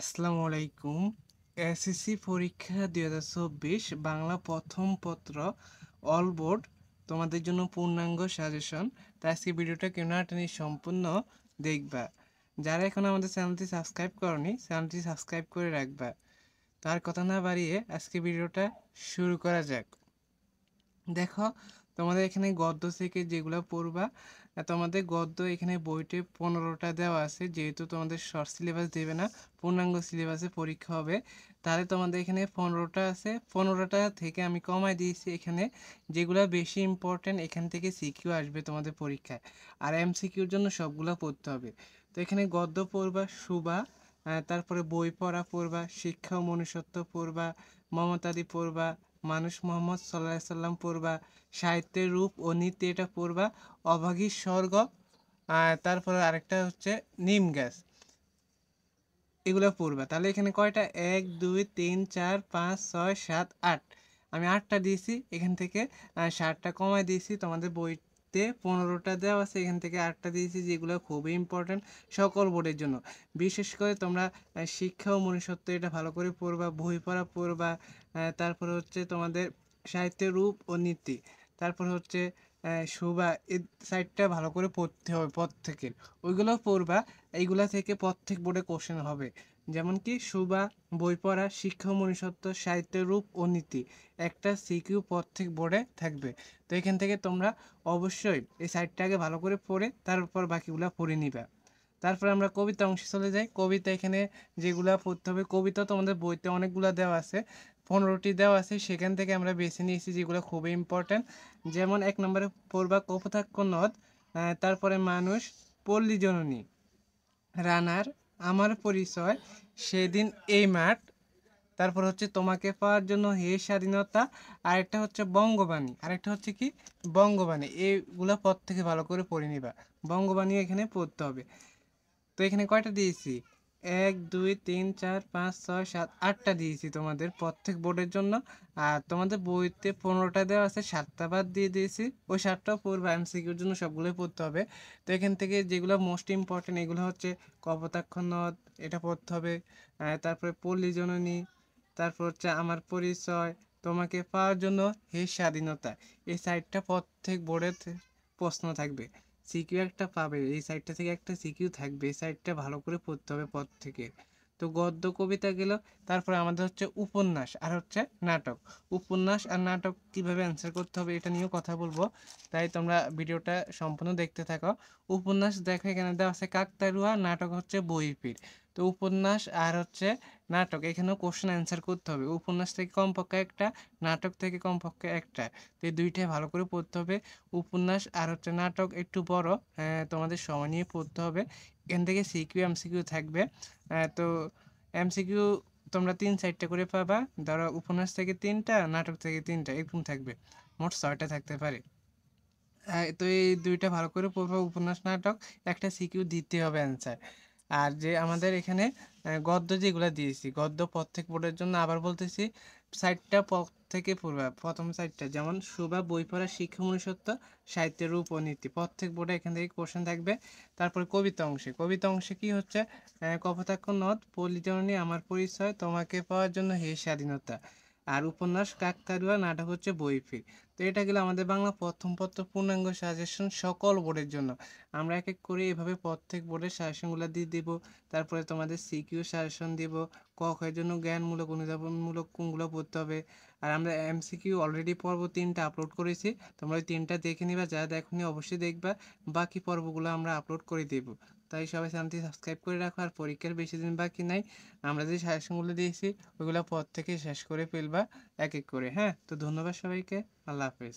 আসসালামু আলাইকুম এসএসসি পরীক্ষা দুই হাজার চব্বিশ বাংলা প্রথম পত্র অল বোর্ড তোমাদের জন্য পূর্ণাঙ্গ সাজেশন তাই আজকে ভিডিওটা কেউ না সম্পূর্ণ দেখবা যারা এখন আমাদের চ্যানেলটি সাবস্ক্রাইব করনি চ্যানেলটি সাবস্ক্রাইব করে রাখবা তার কথা না বাড়িয়ে আজকে ভিডিওটা শুরু করা যাক দেখো তোমাদের এখানে গদ্য থেকে যেগুলো পড়বা তোমাদের গদ্য এখানে বইটে পনেরোটা দেওয়া আছে যেহেতু তোমাদের শর্ট সিলেবাস দেবে না পূর্ণাঙ্গ সিলেবাসে পরীক্ষা হবে তাহলে তোমাদের এখানে পনেরোটা আছে পনেরোটা থেকে আমি কমায় দিয়েছি এখানে যেগুলো বেশি ইম্পর্ট্যান্ট এখান থেকে সিকিউ আসবে তোমাদের পরীক্ষায় আর এম সিকিউর জন্য সবগুলো পড়তে হবে তো এখানে গদ্য পড়বা সুবা তারপরে বই পড়া পড়বা শিক্ষা ও মনুষ্যত্ব পড়বা মমতাদি পড়বা মানুষ মোহাম্মদ সাল্লাহ সাল্লাম পড়বা সাহিত্যের রূপ ও নীতি এটা পড়বা অভাগী স্বর্গ তারপর আরেকটা হচ্ছে নিম গ্যাস এগুলো পড়বা তাহলে এখানে কয়টা এক দুই তিন চার পাঁচ ছয় সাত আট আমি আটটা দিয়েছি এখান থেকে সাতটা কমায় দিয়েছি তোমাদের বই তে পনেরোটা দেওয়া আছে এখান থেকে আটটা দিয়েছি যেগুলো খুবই ইম্পর্ট্যান্ট সকল বোর্ডের জন্য বিশেষ করে তোমরা শিক্ষা ও মনুষ্যত্ব এটা ভালো করে পড়বা বই পড়া পড়বা তারপরে হচ্ছে তোমাদের সাহিত্যের রূপ ও নীতি তারপর হচ্ছে শোভা এই সাইডটা ভালো করে পড়তে হবে প্রত্যেকের ওইগুলো পড়বা এইগুলা থেকে প্রত্যেক বোর্ডে কোশ্চেন হবে যেমন কি সুবা বই পড়া শিক্ষা মনুষ্যত্ব সাহিত্যের রূপ ও নীতি একটা সিকিউ প্রত্যেক বোর্ডে থাকবে তো এখান থেকে তোমরা অবশ্যই এই আগে ভালো করে পড়ে তারপর বাকিগুলো পড়ে নিবা তারপর আমরা কবিতা অংশে চলে যাই কবিতা এখানে যেগুলা পড়তে হবে কবিতা তোমাদের বইতে অনেকগুলো দেওয়া আছে পনেরোটি দেওয়া আছে সেখান থেকে আমরা বেছে নিয়েছি যেগুলো খুবই ইম্পর্ট্যান্ট যেমন এক নম্বরে পড়বা কপথাক্য নদ তারপরে মানুষ পল্লী জননী রানার আমার পরিচয় সেদিন এই মাঠ তারপর হচ্ছে তোমাকে পাওয়ার জন্য হে স্বাধীনতা আর একটা হচ্ছে বঙ্গবাণী আর একটা হচ্ছে কি বঙ্গবাণী এইগুলো পদ থেকে ভালো করে পড়ে নিবা বঙ্গবাণী এখানে পড়তে হবে তো এখানে কয়টা দিয়েছি এক দুই তিন চার পাঁচ ছয় সাত আটটা দিয়েছি তোমাদের প্রত্যেক বোর্ডের জন্য আর তোমাদের বইতে পনেরোটা দেওয়া আছে সাতটা বাদ দিয়ে দিয়েছি ওই সাতটাও পড়বে এমসিকিউর জন্য সবগুলোই পড়তে হবে তো এখান থেকে যেগুলো মোস্ট ইম্পর্টেন্ট এগুলো হচ্ছে কপোতাক্ষ নদ এটা পড়তে হবে তারপরে পল্লী জননী তারপর হচ্ছে আমার পরিচয় তোমাকে পাওয়ার জন্য হে স্বাধীনতা এই সাইডটা প্রত্যেক বোর্ডের প্রশ্ন থাকবে সিকিউ একটা পাবে এই সাইডটা থেকে একটা সিকিউ থাকবে এই সাইডটা ভালো করে পড়তে হবে পদ থেকে তো গদ্য কবিতা গেল তারপরে আমাদের হচ্ছে উপন্যাস আর হচ্ছে নাটক উপন্যাস আর নাটক কিভাবে অ্যান্সার করতে হবে এটা নিয়েও কথা বলবো তাই তোমরা ভিডিওটা সম্পূর্ণ দেখতে থাকো উপন্যাস দেখো এখানে দেওয়া আছে কাকতারুয়া নাটক হচ্ছে বইপির তো উপন্যাস আর হচ্ছে নাটক এখানেও কোশ্চেন অ্যান্সার করতে হবে উপন্যাস থেকে কমপক্ষে একটা নাটক থেকে কমপক্ষে একটা তো এই দুইটাই ভালো করে পড়তে হবে উপন্যাস আর হচ্ছে নাটক একটু বড় হ্যাঁ, তোমাদের সময় নিয়ে পড়তে হবে এখান থেকে সিকিউ এমসিকিউ থাকবে তো এমসিকিউ তোমরা তিন সাইডটা করে পাবা ধরো উপন্যাস থেকে তিনটা নাটক থেকে তিনটা এরকম থাকবে মোট ছয়টা থাকতে পারে তো এই দুইটা ভালো করে পড়বা উপন্যাস নাটক একটা সিকিউ দিতে হবে অ্যান্সার আর যে আমাদের এখানে গদ্য যেগুলো দিয়েছি গদ্য প্রত্যেক বোর্ডের জন্য আবার বলতেছি সাইটটা থেকে পূর্বা প্রথম সাইটটা যেমন সুভা বই পড়া শিক্ষা মনুষ্যত্ব সাহিত্যের রূপ ও নীতি প্রত্যেক বোর্ডে এখান থেকে কোশ্চেন থাকবে তারপরে কবিতা অংশে কবিতা অংশে কি হচ্ছে কপোতাক্ষ নদ পল্লিতরণী আমার পরিচয় তোমাকে পাওয়ার জন্য হে স্বাধীনতা আর উপন্যাস কাকতারুয়া নাটক হচ্ছে বইফির তো এটা গেলো আমাদের বাংলা প্রথম পত্র পূর্ণাঙ্গ সাজেশন সকল বোর্ডের জন্য আমরা এক এক করে এভাবে প্রত্যেক বোর্ডের সাজেশনগুলো দিয়ে দেব তারপরে তোমাদের সিকিউ সাজেশন দেব ক খয়ের জন্য জ্ঞানমূলক অনুধাবনমূলক কোনগুলো পড়তে হবে আর আমরা এমসিকিউ অলরেডি পর্ব তিনটা আপলোড করেছি তোমরা ওই তিনটা দেখে নিবা যারা দেখনি অবশ্যই দেখবা বাকি পর্বগুলো আমরা আপলোড করে দেবো তাই সবাই চ্যানেলটি সাবস্ক্রাইব করে রাখো আর পরীক্ষার বেশি দিন বাকি নাই আমরা যে সাজেশনগুলো দিয়েছি ওইগুলো পর থেকে শেষ করে ফেলবা এক এক করে হ্যাঁ তো ধন্যবাদ সবাইকে আল্লাহ হাফেজ